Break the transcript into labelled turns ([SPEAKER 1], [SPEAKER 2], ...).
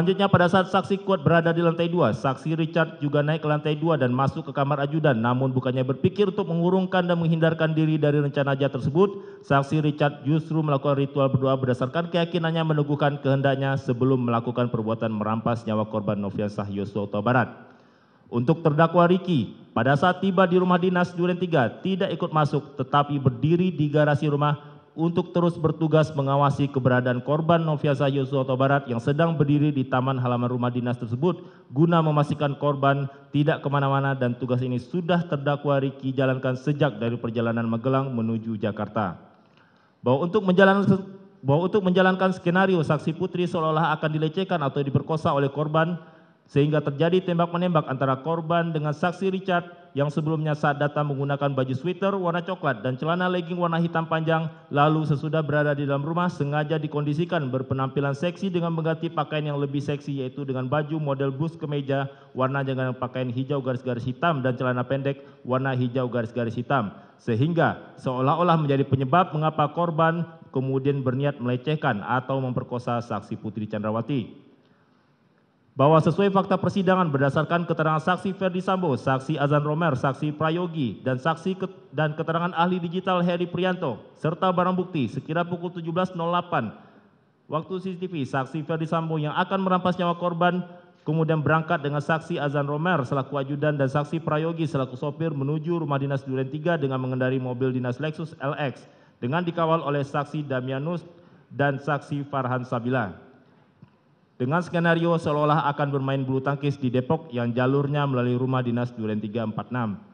[SPEAKER 1] selanjutnya pada saat saksi kuat berada di lantai dua saksi richard juga naik ke lantai dua dan masuk ke kamar ajudan namun bukannya berpikir untuk mengurungkan dan menghindarkan diri dari rencana jahat tersebut saksi richard justru melakukan ritual berdoa berdasarkan keyakinannya meneguhkan kehendaknya sebelum melakukan perbuatan merampas nyawa korban Novian Yosua Soto Barat untuk terdakwa Riki, pada saat tiba di rumah dinas Duren 3, tidak ikut masuk tetapi berdiri di garasi rumah untuk terus bertugas mengawasi keberadaan korban Noviasa Yosua Barat yang sedang berdiri di taman halaman rumah dinas tersebut guna memastikan korban tidak kemana-mana dan tugas ini sudah terdakwa Riki jalankan sejak dari perjalanan Magelang menuju Jakarta. Bahwa untuk bahwa untuk menjalankan skenario saksi putri seolah-olah akan dilecehkan atau diperkosa oleh korban sehingga terjadi tembak menembak antara korban dengan saksi Richard yang sebelumnya saat datang menggunakan baju sweater warna coklat dan celana legging warna hitam panjang, lalu sesudah berada di dalam rumah sengaja dikondisikan berpenampilan seksi dengan mengganti pakaian yang lebih seksi yaitu dengan baju model bus kemeja warna dengan pakaian hijau garis-garis hitam dan celana pendek warna hijau garis-garis hitam. Sehingga seolah-olah menjadi penyebab mengapa korban kemudian berniat melecehkan atau memperkosa saksi Putri Chandrawati bahwa sesuai fakta persidangan berdasarkan keterangan saksi Ferdi Sambo, saksi Azan Romer, saksi Prayogi, dan saksi ke dan keterangan ahli digital Heri Prianto, serta barang bukti sekira pukul 17.08 waktu CCTV, saksi Ferdi Sambo yang akan merampas nyawa korban kemudian berangkat dengan saksi Azan Romer selaku ajudan dan saksi Prayogi selaku sopir menuju rumah dinas Duren 3 dengan mengendari mobil dinas Lexus LX dengan dikawal oleh saksi Damianus dan saksi Farhan Sabila dengan skenario seolah olah akan bermain bulu tangkis di depok yang jalurnya melalui rumah dinas duren 346.